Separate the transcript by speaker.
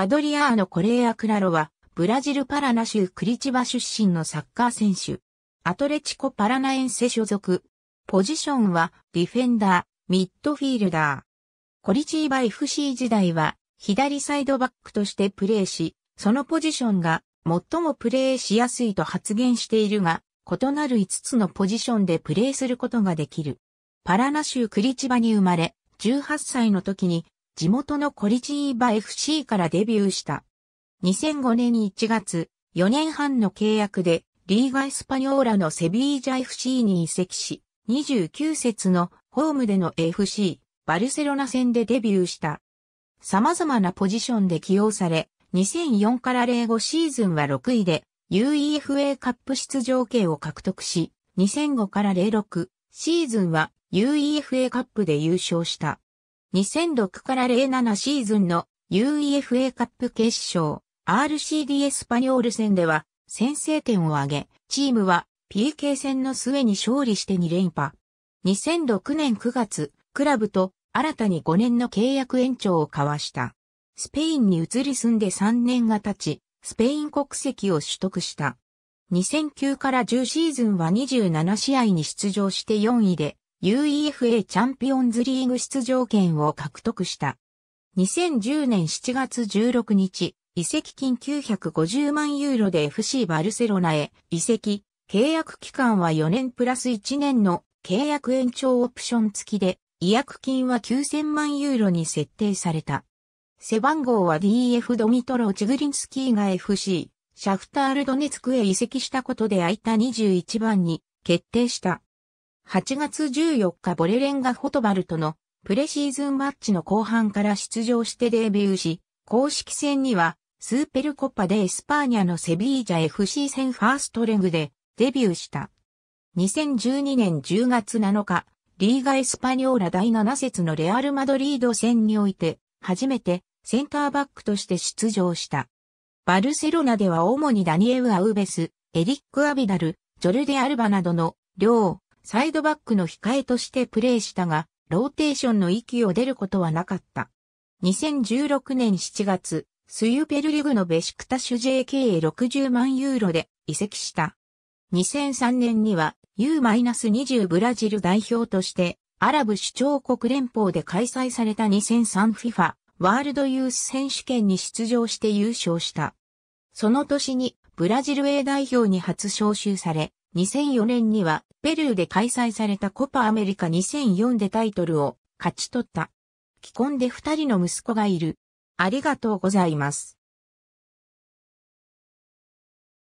Speaker 1: アドリアーノ・コレーア・クラロは、ブラジルパラナ州クリチバ出身のサッカー選手。アトレチコ・パラナエンセ所属。ポジションは、ディフェンダー、ミッドフィールダー。コリチーバ FC 時代は、左サイドバックとしてプレーし、そのポジションが最もプレーしやすいと発言しているが、異なる5つのポジションでプレーすることができる。パラナ州クリチバに生まれ、18歳の時に地元のコリチーバ FC からデビューした。2005年1月、4年半の契約で、リーガ・エスパニョーラのセビージャ FC に移籍し、29節のホームでの FC、バルセロナ戦でデビューした。様々なポジションで起用され、2004から05シーズンは6位で、UEFA カップ出場権を獲得し、2005から06シーズンは UEFA カップで優勝した。2006から07シーズンの UEFA カップ決勝 RCD エスパニョール戦では先制点を挙げ、チームは PK 戦の末に勝利して2連覇。2006年9月、クラブと新たに5年の契約延長を交わした。スペインに移り住んで3年が経ち、スペイン国籍を取得した。2009から10シーズンは27試合に出場して4位で、UEFA チャンピオンズリーグ出場権を獲得した。2010年7月16日、移籍金950万ユーロで FC バルセロナへ移籍、契約期間は4年プラス1年の契約延長オプション付きで、違約金は9000万ユーロに設定された。背番号は DF ドミトロ・チグリンスキーが FC、シャフタールドネツクへ移籍したことで空いた21番に決定した。8月14日ボレレンガォトバルとのプレシーズンマッチの後半から出場してデビューし、公式戦にはスーペルコッパでエスパーニャのセビージャ FC 戦ファーストレグでデビューした。2012年10月7日、リーガエスパニョーラ第7節のレアル・マドリード戦において、初めてセンターバックとして出場した。バルセロナでは主にダニエウ・アウベス、エリック・アビダル、ジョルデ・アルバなどの両サイドバックの控えとしてプレーしたが、ローテーションの域を出ることはなかった。2016年7月、スユペルリグのベシクタシュ JK60 万ユーロで移籍した。2003年には U-20 ブラジル代表としてアラブ首長国連邦で開催された 2003FIFA ワールドユース選手権に出場して優勝した。その年にブラジル A 代表に初招集され、2004年にはペルーで開催されたコパアメリカ2004でタイトルを勝ち取った。既婚で二人の息子がいる。ありがとうございます。